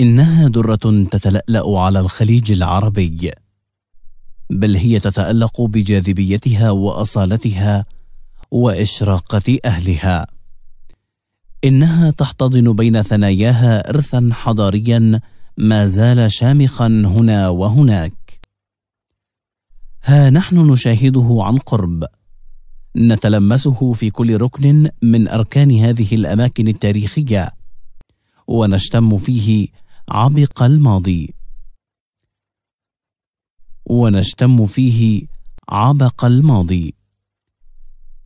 إنها درة تتلألأ على الخليج العربي بل هي تتألق بجاذبيتها وأصالتها وإشراقة أهلها إنها تحتضن بين ثناياها إرثا حضاريا ما زال شامخا هنا وهناك ها نحن نشاهده عن قرب نتلمسه في كل ركن من أركان هذه الأماكن التاريخية ونشتم فيه عبق الماضي ونشتم فيه عبق الماضي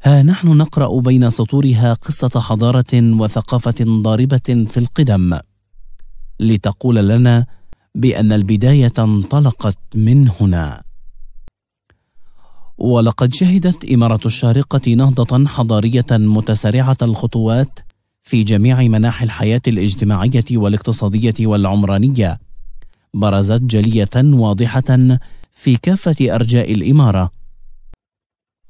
ها نحن نقرا بين سطورها قصه حضاره وثقافه ضاربه في القدم لتقول لنا بان البدايه انطلقت من هنا ولقد شهدت اماره الشارقه نهضه حضاريه متسارعه الخطوات في جميع مناحي الحياة الاجتماعية والاقتصادية والعمرانية برزت جلية واضحة في كافة أرجاء الإمارة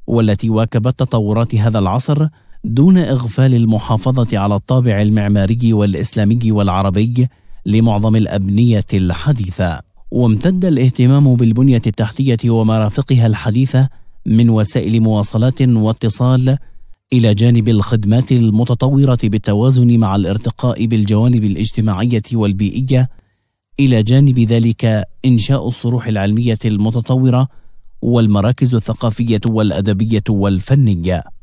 والتي واكبت تطورات هذا العصر دون إغفال المحافظة على الطابع المعماري والإسلامي والعربي لمعظم الأبنية الحديثة وامتد الاهتمام بالبنية التحتية ومرافقها الحديثة من وسائل مواصلات واتصال الى جانب الخدمات المتطوره بالتوازن مع الارتقاء بالجوانب الاجتماعيه والبيئيه الى جانب ذلك انشاء الصروح العلميه المتطوره والمراكز الثقافيه والادبيه والفنيه